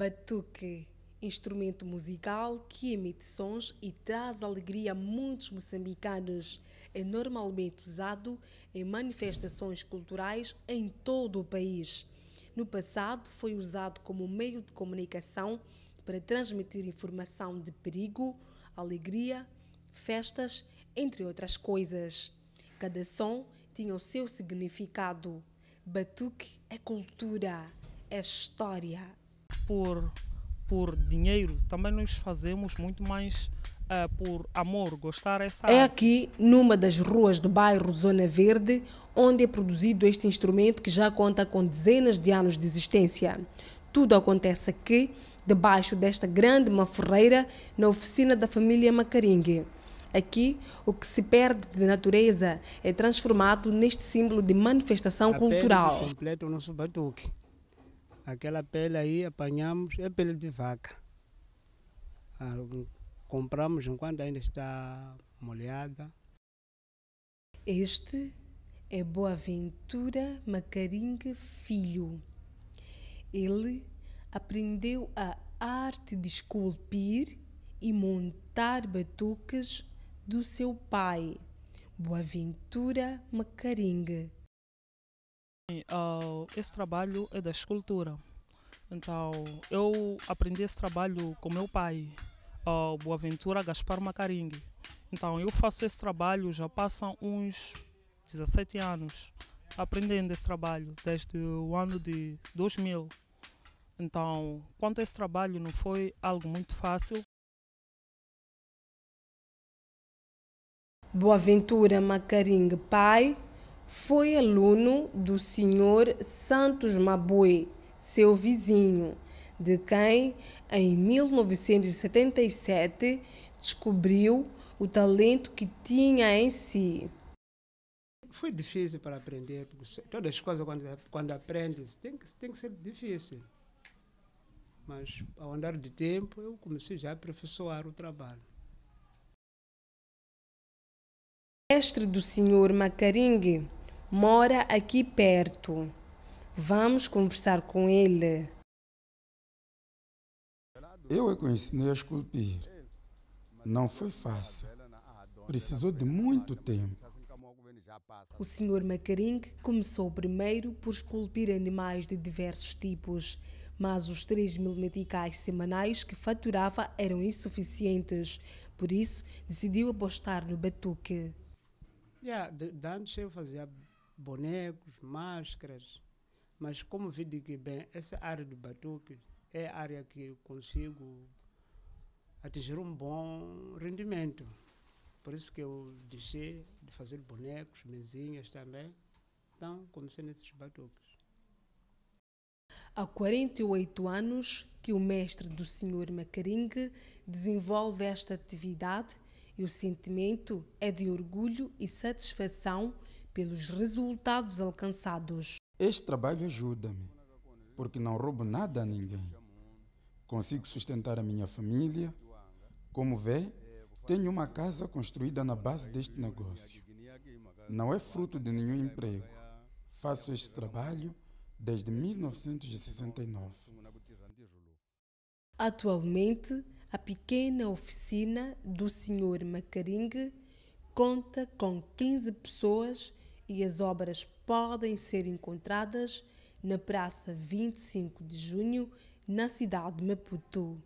Batuque, instrumento musical que emite sons e traz alegria a muitos moçambicanos. É normalmente usado em manifestações culturais em todo o país. No passado, foi usado como meio de comunicação para transmitir informação de perigo, alegria, festas, entre outras coisas. Cada som tinha o seu significado. Batuque é cultura, é história, por, por dinheiro, também nos fazemos muito mais uh, por amor, gostar essa É aqui, numa das ruas do bairro Zona Verde, onde é produzido este instrumento que já conta com dezenas de anos de existência. Tudo acontece aqui, debaixo desta grande maforreira, na oficina da família Macaringue. Aqui, o que se perde de natureza é transformado neste símbolo de manifestação A cultural. Completo o nosso batuque. Aquela pele aí apanhamos, é pele de vaca. Ah, compramos enquanto ainda está molhada. Este é Boaventura Macaringue Filho. Ele aprendeu a arte de esculpir e montar batuques do seu pai, Boaventura Macaringue. Esse trabalho é da escultura. Então, eu aprendi esse trabalho com meu pai, o Boaventura Gaspar Macaringue. Então, eu faço esse trabalho já passam uns 17 anos aprendendo esse trabalho, desde o ano de 2000. Então, quanto a esse trabalho, não foi algo muito fácil. Boaventura Macaringue, pai, foi aluno do senhor Santos Mabue, seu vizinho, de quem, em 1977, descobriu o talento que tinha em si. Foi difícil para aprender, porque todas as coisas, quando, quando aprendes, tem que, tem que ser difícil. Mas, ao andar de tempo, eu comecei já a professorar o trabalho. Mestre do senhor Macaringue, mora aqui perto. Vamos conversar com ele. Eu a conheci a esculpir. Não foi fácil. Precisou de muito tempo. O Sr. Macaring começou primeiro por esculpir animais de diversos tipos, mas os 3 mil meticais semanais que faturava eram insuficientes. Por isso, decidiu apostar no batuque. Yeah, antes eu fazia bonecos, máscaras. Mas como vi de que, bem, essa área do batuque é a área que eu consigo atingir um bom rendimento. Por isso que eu deixei de fazer bonecos, mesinhas também. Então, comecei nesses batuques. Há 48 anos que o mestre do Sr. Macaringue desenvolve esta atividade e o sentimento é de orgulho e satisfação pelos resultados alcançados. Este trabalho ajuda-me, porque não roubo nada a ninguém. Consigo sustentar a minha família. Como vê, tenho uma casa construída na base deste negócio. Não é fruto de nenhum emprego. Faço este trabalho desde 1969. Atualmente, a pequena oficina do Sr. Macaringue conta com 15 pessoas e as obras podem ser encontradas na Praça 25 de Junho, na cidade de Maputo.